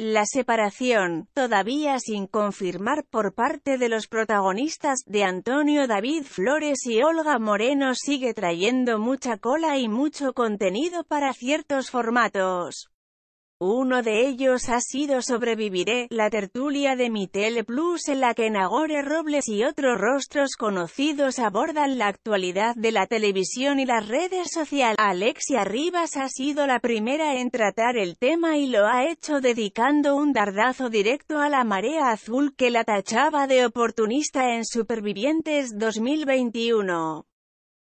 La separación, todavía sin confirmar por parte de los protagonistas, de Antonio David Flores y Olga Moreno sigue trayendo mucha cola y mucho contenido para ciertos formatos. Uno de ellos ha sido Sobreviviré, la tertulia de mi Plus en la que Nagore Robles y otros rostros conocidos abordan la actualidad de la televisión y las redes sociales. Alexia Rivas ha sido la primera en tratar el tema y lo ha hecho dedicando un dardazo directo a la marea azul que la tachaba de oportunista en Supervivientes 2021.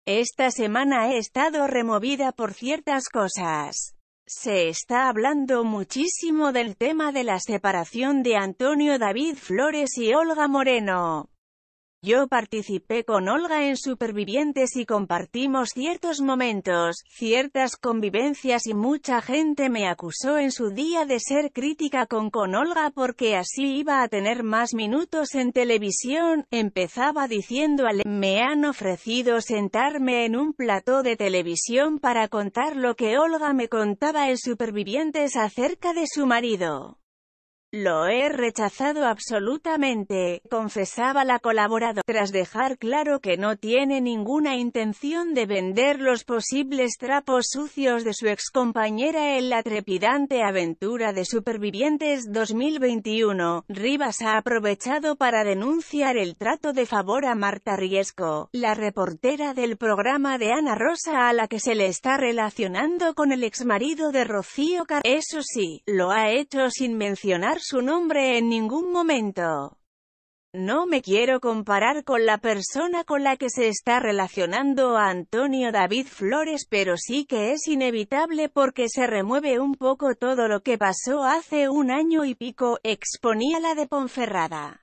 Esta semana he estado removida por ciertas cosas. Se está hablando muchísimo del tema de la separación de Antonio David Flores y Olga Moreno. Yo participé con Olga en Supervivientes y compartimos ciertos momentos, ciertas convivencias y mucha gente me acusó en su día de ser crítica con con Olga porque así iba a tener más minutos en televisión, empezaba diciendo me han ofrecido sentarme en un plató de televisión para contar lo que Olga me contaba en Supervivientes acerca de su marido. Lo he rechazado absolutamente, confesaba la colaboradora, tras dejar claro que no tiene ninguna intención de vender los posibles trapos sucios de su excompañera en la trepidante aventura de Supervivientes 2021. Rivas ha aprovechado para denunciar el trato de favor a Marta Riesco, la reportera del programa de Ana Rosa a la que se le está relacionando con el exmarido de Rocío Car. Eso sí, lo ha hecho sin mencionar su nombre en ningún momento. No me quiero comparar con la persona con la que se está relacionando a Antonio David Flores pero sí que es inevitable porque se remueve un poco todo lo que pasó hace un año y pico, exponía la de Ponferrada.